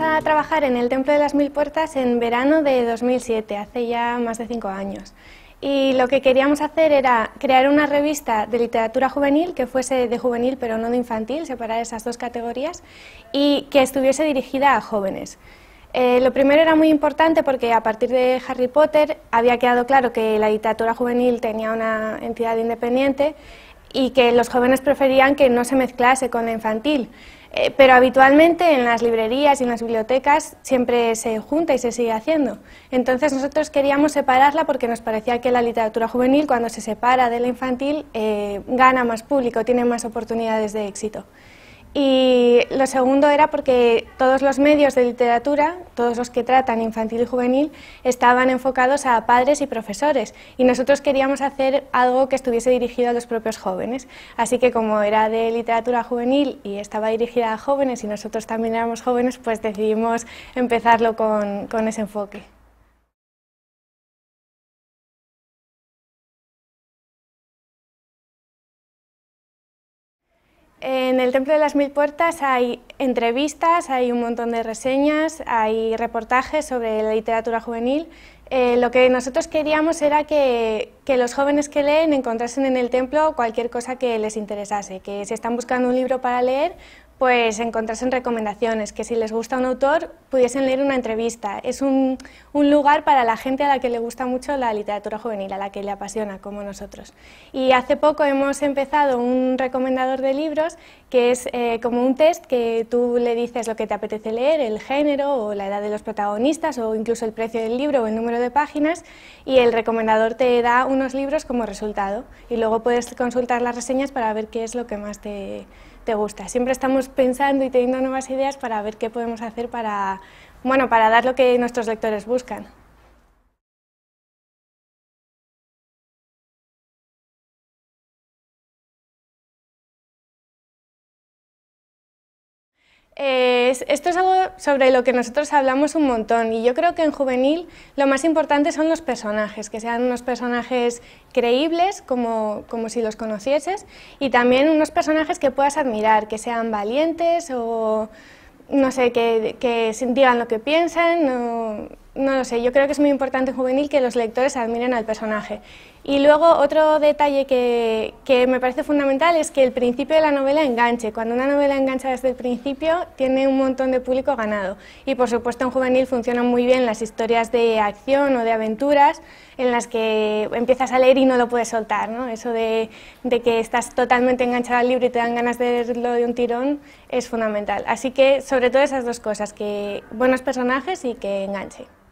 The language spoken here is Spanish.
a trabajar en el Templo de las Mil Puertas en verano de 2007, hace ya más de cinco años. Y lo que queríamos hacer era crear una revista de literatura juvenil que fuese de juvenil pero no de infantil, separar esas dos categorías, y que estuviese dirigida a jóvenes. Eh, lo primero era muy importante porque a partir de Harry Potter había quedado claro que la literatura juvenil tenía una entidad independiente y que los jóvenes preferían que no se mezclase con la infantil. Eh, pero habitualmente en las librerías y en las bibliotecas siempre se junta y se sigue haciendo. Entonces nosotros queríamos separarla porque nos parecía que la literatura juvenil, cuando se separa de la infantil, eh, gana más público, tiene más oportunidades de éxito. Y lo segundo era porque todos los medios de literatura, todos los que tratan infantil y juvenil, estaban enfocados a padres y profesores. Y nosotros queríamos hacer algo que estuviese dirigido a los propios jóvenes. Así que como era de literatura juvenil y estaba dirigida a jóvenes y nosotros también éramos jóvenes, pues decidimos empezarlo con, ese enfoque. En el Templo de las Mil Puertas hay entrevistas, hay un montón de reseñas, hay reportajes sobre la literatura juvenil. Eh, lo que nosotros queríamos era que, que, los jóvenes que leen encontrasen en el templo cualquier cosa que les interesase, que si están buscando un libro para leer, pues en recomendaciones, que si les gusta un autor pudiesen leer una entrevista. Es un, lugar para la gente a la que le gusta mucho la literatura juvenil, a la que le apasiona, como nosotros. Y hace poco hemos empezado un recomendador de libros, que es eh, como un test que tú le dices lo que te apetece leer, el género o la edad de los protagonistas o incluso el precio del libro o el número de páginas y el recomendador te da unos libros como resultado y luego puedes consultar las reseñas para ver qué es lo que más te gusta. Siempre estamos pensando y teniendo nuevas ideas para ver qué podemos hacer para, bueno, para dar lo que nuestros lectores buscan. Eh, es esto es algo sobre lo que nosotros hablamos un montón y yo creo que en juvenil lo más importante son los personajes, que sean unos personajes creíbles, como, si los conocieses, y también unos personajes que puedas admirar, que sean valientes o, no sé, que, que digan lo que piensan no lo sé, yo creo que es muy importante en juvenil que los lectores admiren al personaje. Y luego otro detalle que, me parece fundamental es que el principio de la novela enganche. Cuando una novela engancha desde el principio, tiene un montón de público ganado. Y por supuesto en juvenil funcionan muy bien las historias de acción o de aventuras en las que empiezas a leer y no lo puedes soltar. Eso de, de que estás totalmente enganchado al libro y te dan ganas de leerlo de un tirón es fundamental. Así que sobre todo esas dos cosas, que buenos personajes y que enganche.